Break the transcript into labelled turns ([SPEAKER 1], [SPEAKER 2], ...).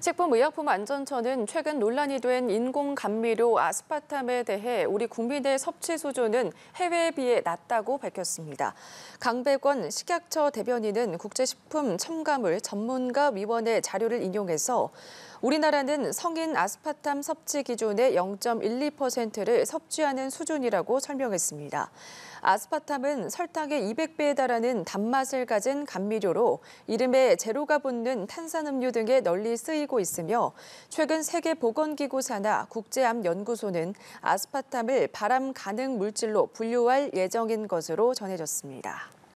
[SPEAKER 1] 식품의약품안전처는 최근 논란이 된 인공 감미료 아스파탐에 대해 우리 국민의 섭취 수준은 해외에 비해 낮다고 밝혔습니다. 강백원 식약처 대변인은 국제식품 첨가물 전문가위원회 자료를 인용해서 우리나라는 성인 아스파탐 섭취 기준의 0.12%를 섭취하는 수준이라고 설명했습니다. 아스파탐은 설탕의 200배에 달하는 단맛을 가진 감미료로 이름에 제로가 붙는 탄산음료 등에 널리 쓰이고 팔리고 있으며 최근 세계보건기구 산하 국제암연구소는 아스파탐을 발암 가능 물질로 분류할 예정인 것으로 전해졌습니다.